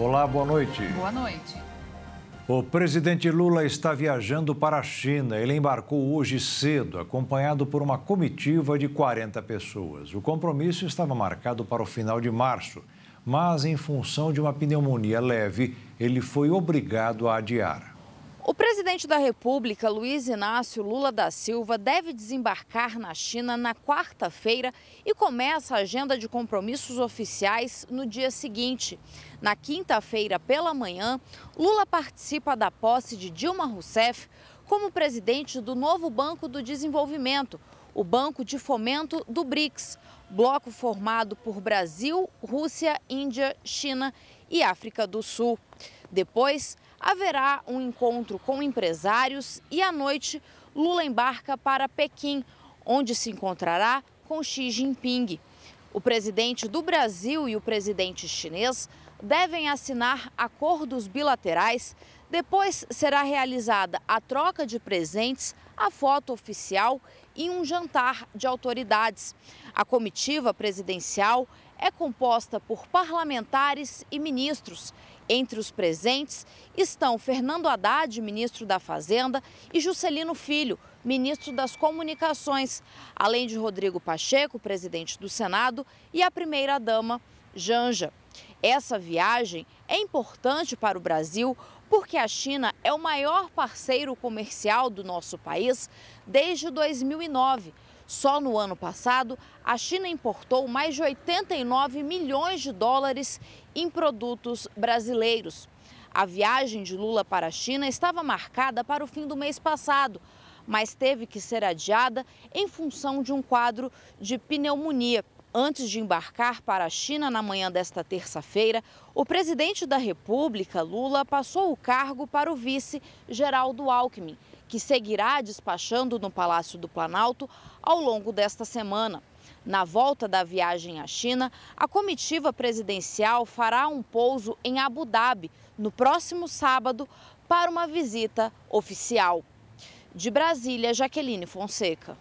Olá, boa noite. Boa noite. O presidente Lula está viajando para a China. Ele embarcou hoje cedo, acompanhado por uma comitiva de 40 pessoas. O compromisso estava marcado para o final de março, mas, em função de uma pneumonia leve, ele foi obrigado a adiar. O presidente da República, Luiz Inácio Lula da Silva, deve desembarcar na China na quarta-feira e começa a agenda de compromissos oficiais no dia seguinte. Na quinta-feira pela manhã, Lula participa da posse de Dilma Rousseff como presidente do novo Banco do Desenvolvimento, o Banco de Fomento do BRICS, bloco formado por Brasil, Rússia, Índia, China e África do Sul. Depois, haverá um encontro com empresários e à noite Lula embarca para Pequim, onde se encontrará com Xi Jinping. O presidente do Brasil e o presidente chinês devem assinar acordos bilaterais depois será realizada a troca de presentes, a foto oficial e um jantar de autoridades. A comitiva presidencial é composta por parlamentares e ministros. Entre os presentes estão Fernando Haddad, ministro da Fazenda, e Juscelino Filho, ministro das Comunicações, além de Rodrigo Pacheco, presidente do Senado, e a primeira-dama, Janja. Essa viagem é importante para o Brasil porque a China é o maior parceiro comercial do nosso país desde 2009. Só no ano passado, a China importou mais de 89 milhões de dólares em produtos brasileiros. A viagem de Lula para a China estava marcada para o fim do mês passado, mas teve que ser adiada em função de um quadro de pneumonia. Antes de embarcar para a China na manhã desta terça-feira, o presidente da República, Lula, passou o cargo para o vice Geraldo Alckmin, que seguirá despachando no Palácio do Planalto ao longo desta semana. Na volta da viagem à China, a comitiva presidencial fará um pouso em Abu Dhabi no próximo sábado para uma visita oficial. De Brasília, Jaqueline Fonseca.